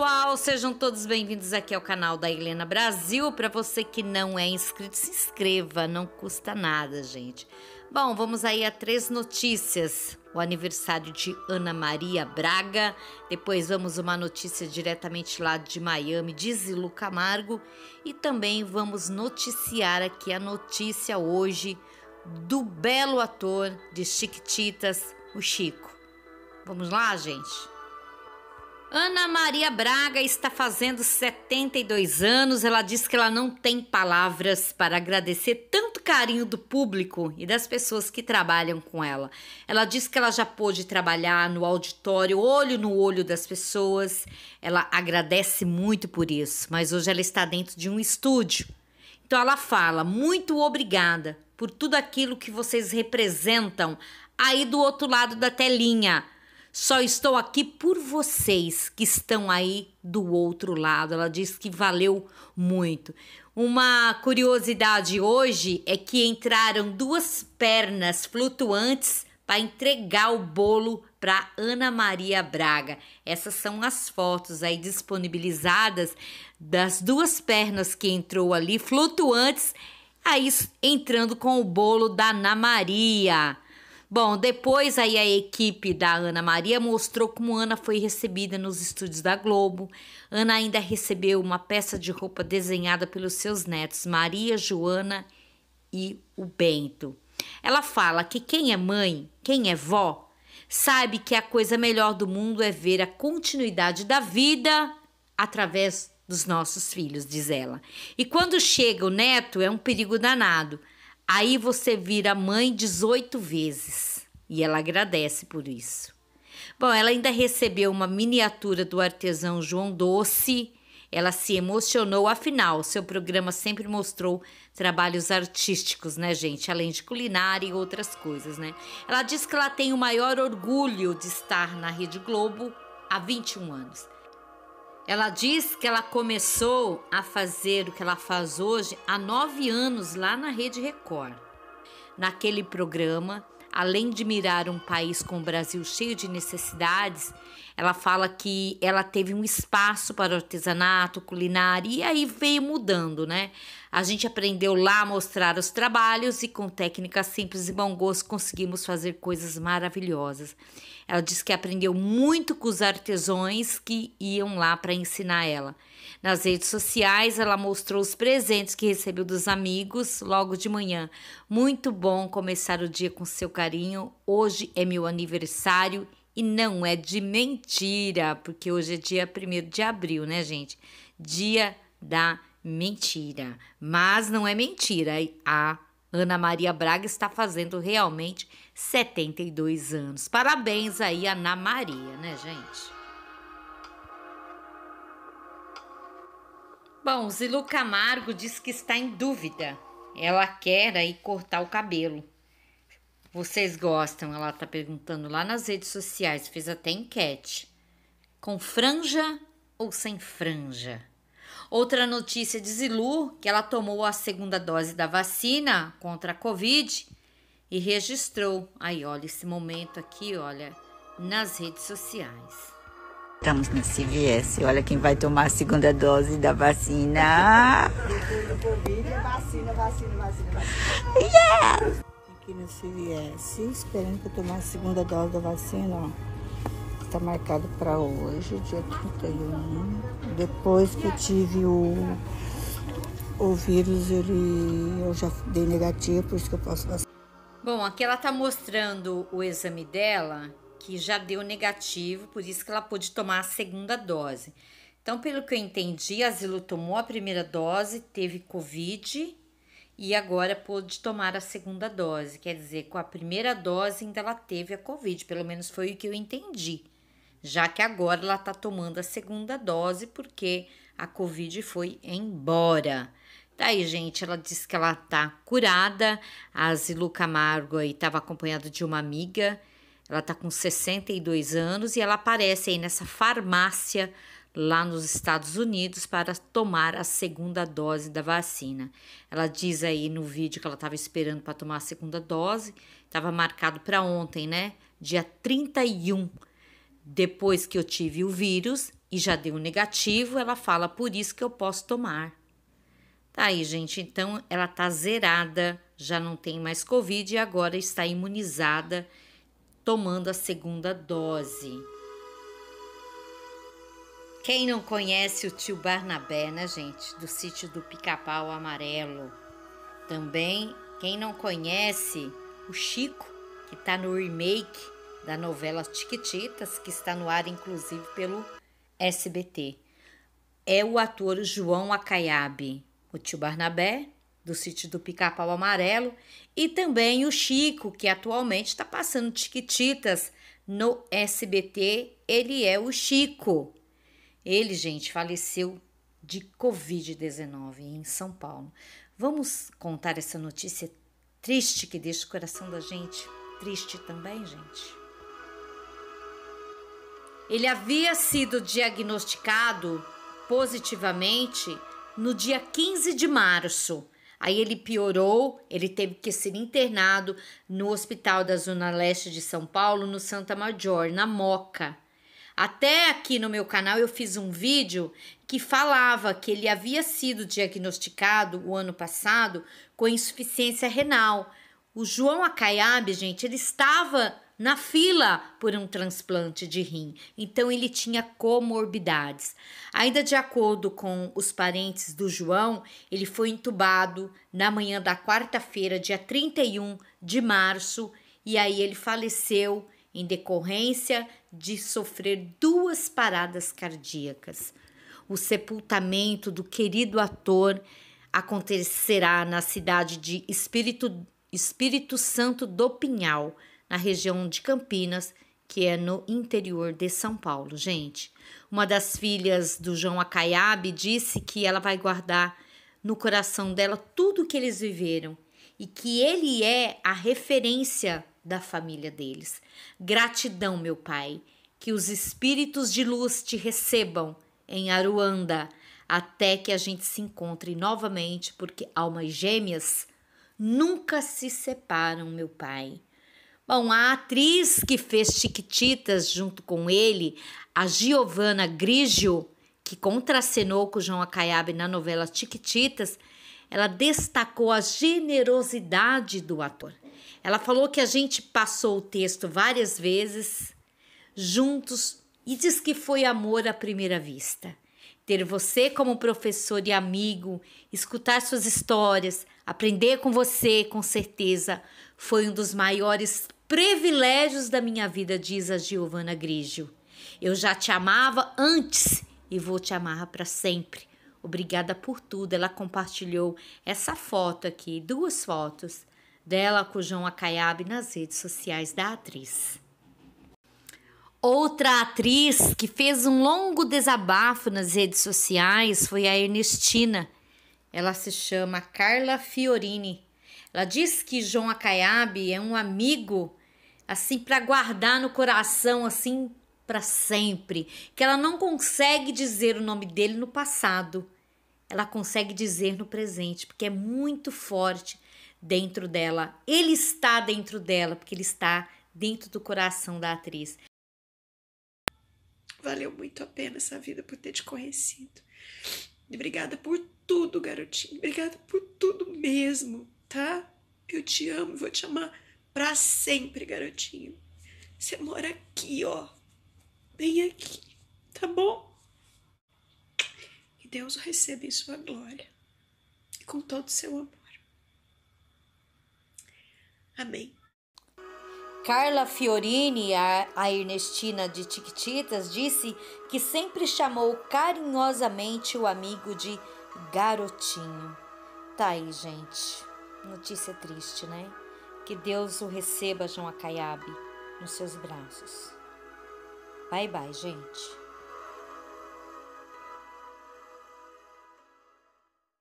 pessoal, sejam todos bem-vindos aqui ao canal da Helena Brasil. Para você que não é inscrito, se inscreva, não custa nada, gente. Bom, vamos aí a três notícias. O aniversário de Ana Maria Braga. Depois vamos uma notícia diretamente lá de Miami de Zilu Camargo. E também vamos noticiar aqui a notícia hoje do belo ator de Chiquititas, o Chico. Vamos lá, gente? Ana Maria Braga está fazendo 72 anos. Ela diz que ela não tem palavras para agradecer tanto carinho do público e das pessoas que trabalham com ela. Ela diz que ela já pôde trabalhar no auditório, olho no olho das pessoas. Ela agradece muito por isso, mas hoje ela está dentro de um estúdio. Então ela fala: "Muito obrigada por tudo aquilo que vocês representam aí do outro lado da telinha." Só estou aqui por vocês que estão aí do outro lado. Ela diz que valeu muito. Uma curiosidade hoje é que entraram duas pernas flutuantes para entregar o bolo para Ana Maria Braga. Essas são as fotos aí disponibilizadas das duas pernas que entrou ali flutuantes, aí entrando com o bolo da Ana Maria. Bom, depois aí a equipe da Ana Maria mostrou como Ana foi recebida nos estúdios da Globo. Ana ainda recebeu uma peça de roupa desenhada pelos seus netos, Maria, Joana e o Bento. Ela fala que quem é mãe, quem é vó, sabe que a coisa melhor do mundo é ver a continuidade da vida através dos nossos filhos, diz ela. E quando chega o neto, é um perigo danado. Aí você vira mãe 18 vezes e ela agradece por isso. Bom, ela ainda recebeu uma miniatura do artesão João Doce. Ela se emocionou, afinal, seu programa sempre mostrou trabalhos artísticos, né, gente? Além de culinária e outras coisas, né? Ela diz que ela tem o maior orgulho de estar na Rede Globo há 21 anos. Ela diz que ela começou a fazer o que ela faz hoje há nove anos lá na Rede Record. Naquele programa, além de mirar um país com o Brasil cheio de necessidades, ela fala que ela teve um espaço para artesanato, culinária, e aí veio mudando, né? A gente aprendeu lá a mostrar os trabalhos e com técnicas simples e bom gosto conseguimos fazer coisas maravilhosas. Ela diz que aprendeu muito com os artesões que iam lá para ensinar ela. Nas redes sociais, ela mostrou os presentes que recebeu dos amigos logo de manhã. Muito bom começar o dia com seu carinho. Hoje é meu aniversário e não é de mentira, porque hoje é dia 1 de abril, né, gente? Dia da mentira. Mas não é mentira. A Ana Maria Braga está fazendo realmente 72 anos. Parabéns aí, Ana Maria, né, gente? Bom, Zilu Camargo diz que está em dúvida. Ela quer aí cortar o cabelo. Vocês gostam? Ela está perguntando lá nas redes sociais, fez até enquete. Com franja ou sem franja? Outra notícia de Zilu, que ela tomou a segunda dose da vacina contra a Covid e registrou. Aí, olha esse momento aqui, olha, nas redes sociais. Estamos na CVS. Olha quem vai tomar a segunda dose da vacina. Vacina, vacina, vacina, vacina. Aqui no CVS, esperando para tomar a segunda dose da vacina, ó está marcado para hoje, dia 31. Depois que eu tive o, o vírus, ele, eu já dei negativo, por isso que eu posso vacinar. Bom, aqui ela está mostrando o exame dela, que já deu negativo, por isso que ela pôde tomar a segunda dose. Então, pelo que eu entendi, a Zilu tomou a primeira dose, teve Covid e agora pôde tomar a segunda dose. Quer dizer, com a primeira dose ainda ela teve a Covid, pelo menos foi o que eu entendi. Já que agora ela está tomando a segunda dose porque a Covid foi embora. Daí, tá gente, ela disse que ela tá curada. A Zilu Camargo aí estava acompanhada de uma amiga ela está com 62 anos e ela aparece aí nessa farmácia lá nos Estados Unidos para tomar a segunda dose da vacina. Ela diz aí no vídeo que ela estava esperando para tomar a segunda dose, estava marcado para ontem, né? Dia 31. Depois que eu tive o vírus e já deu negativo, ela fala: por isso que eu posso tomar. Tá aí, gente. Então ela tá zerada, já não tem mais Covid e agora está imunizada tomando a segunda dose. Quem não conhece o tio Barnabé, né, gente? Do sítio do Pica-Pau Amarelo. Também, quem não conhece o Chico, que está no remake da novela Tiquititas, que está no ar inclusive pelo SBT. É o ator João Acaiabe. O tio Barnabé do sítio do Pica-Pau Amarelo, e também o Chico, que atualmente está passando Tiquititas no SBT. Ele é o Chico. Ele, gente, faleceu de Covid-19 em São Paulo. Vamos contar essa notícia triste que deixa o coração da gente triste também, gente. Ele havia sido diagnosticado positivamente no dia 15 de março Aí ele piorou, ele teve que ser internado no hospital da Zona Leste de São Paulo, no Santa Major, na Moca. Até aqui no meu canal eu fiz um vídeo que falava que ele havia sido diagnosticado o ano passado com insuficiência renal. O João Acaiabe, gente, ele estava na fila por um transplante de rim, então ele tinha comorbidades. Ainda de acordo com os parentes do João, ele foi entubado na manhã da quarta-feira, dia 31 de março, e aí ele faleceu em decorrência de sofrer duas paradas cardíacas. O sepultamento do querido ator acontecerá na cidade de Espírito, Espírito Santo do Pinhal na região de Campinas, que é no interior de São Paulo, gente. Uma das filhas do João Acaiabe disse que ela vai guardar no coração dela tudo o que eles viveram e que ele é a referência da família deles. Gratidão, meu pai, que os espíritos de luz te recebam em Aruanda até que a gente se encontre novamente, porque almas gêmeas nunca se separam, meu pai. Bom, a atriz que fez Chiquititas junto com ele, a Giovanna Grigio, que contracenou com João Acaiabe na novela Chiquititas, ela destacou a generosidade do ator. Ela falou que a gente passou o texto várias vezes juntos e diz que foi amor à primeira vista. Ter você como professor e amigo, escutar suas histórias, aprender com você, com certeza, foi um dos maiores privilégios da minha vida, diz a Giovana Grigio. Eu já te amava antes e vou te amar para sempre. Obrigada por tudo. Ela compartilhou essa foto aqui, duas fotos dela com o João Acaiabe nas redes sociais da atriz. Outra atriz que fez um longo desabafo nas redes sociais foi a Ernestina. Ela se chama Carla Fiorini. Ela diz que João Acaiabe é um amigo assim para guardar no coração assim para sempre, que ela não consegue dizer o nome dele no passado. Ela consegue dizer no presente, porque é muito forte dentro dela. Ele está dentro dela, porque ele está dentro do coração da atriz. Valeu muito a pena essa vida por ter te conhecido. Obrigada por tudo, garotinho. Obrigada por tudo mesmo, tá? Eu te amo, vou te amar para sempre, garotinho. Você mora aqui, ó. Bem aqui, tá bom? Que Deus o receba em sua glória e com todo o seu amor. Amém. Carla Fiorini, a Ernestina de Tiquititas, disse que sempre chamou carinhosamente o amigo de garotinho. Tá aí, gente. Notícia triste, né? Que Deus o receba, João Acaiabe, nos seus braços. Bye bye, gente.